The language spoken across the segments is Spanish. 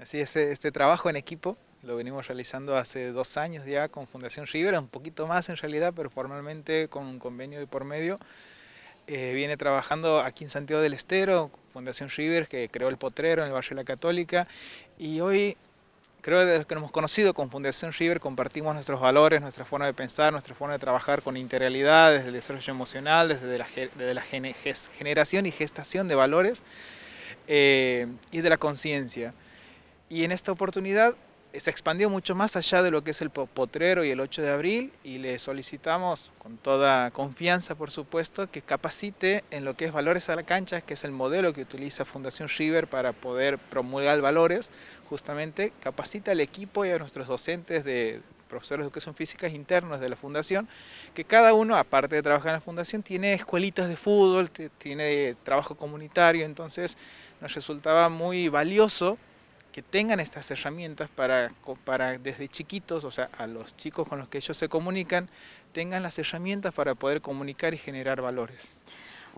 Así es, este trabajo en equipo lo venimos realizando hace dos años ya con Fundación River, un poquito más en realidad, pero formalmente con un convenio de por medio. Eh, viene trabajando aquí en Santiago del Estero, Fundación River, que creó el Potrero en el Valle de la Católica, y hoy creo que, que nos hemos conocido con Fundación River, compartimos nuestros valores, nuestra forma de pensar, nuestra forma de trabajar con integralidad, desde el desarrollo emocional, desde la, la generación y gestación de valores eh, y de la conciencia. Y en esta oportunidad eh, se expandió mucho más allá de lo que es el potrero y el 8 de abril y le solicitamos con toda confianza, por supuesto, que capacite en lo que es valores a la cancha, que es el modelo que utiliza Fundación River para poder promulgar valores, justamente capacita al equipo y a nuestros docentes de profesores de educación física e internos de la fundación, que cada uno, aparte de trabajar en la fundación, tiene escuelitas de fútbol, tiene trabajo comunitario, entonces nos resultaba muy valioso que tengan estas herramientas para, para desde chiquitos, o sea, a los chicos con los que ellos se comunican, tengan las herramientas para poder comunicar y generar valores.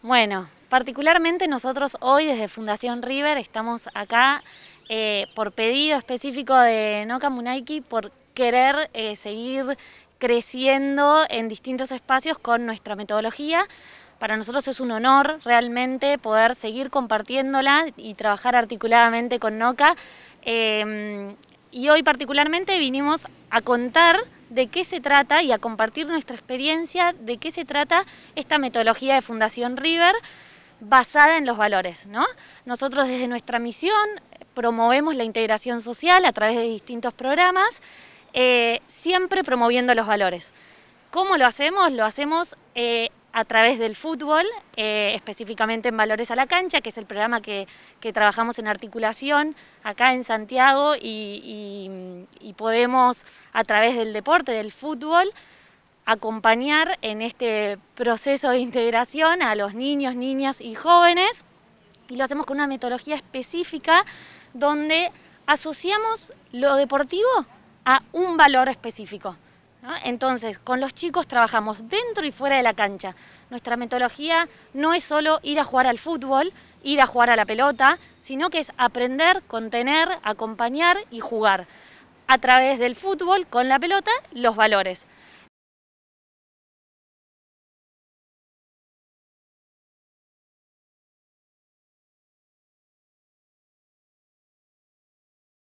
Bueno, particularmente nosotros hoy desde Fundación River estamos acá eh, por pedido específico de Noka Munaiki por querer eh, seguir creciendo en distintos espacios con nuestra metodología. Para nosotros es un honor realmente poder seguir compartiéndola y trabajar articuladamente con NOCA. Em, y hoy particularmente vinimos a contar de qué se trata y a compartir nuestra experiencia de qué se trata esta metodología de Fundación River basada en los valores. ¿no? Nosotros desde nuestra misión promovemos la integración social a través de distintos programas eh, siempre promoviendo los valores. ¿Cómo lo hacemos? Lo hacemos eh, a través del fútbol, eh, específicamente en Valores a la Cancha, que es el programa que, trabajamos en articulación acá en Santiago y, podemos a través del deporte, del fútbol, acompañar en este proceso de integración a los niños, niñas y jóvenes. Y lo hacemos con una metodología específica donde asociamos lo deportivo a un valor específico. Entonces, con los chicos trabajamos dentro y fuera de la cancha. Nuestra metodología no es solo ir a jugar al fútbol, ir a jugar a la pelota, sino que es aprender, contener, acompañar y jugar. A través del fútbol, con la pelota, los valores.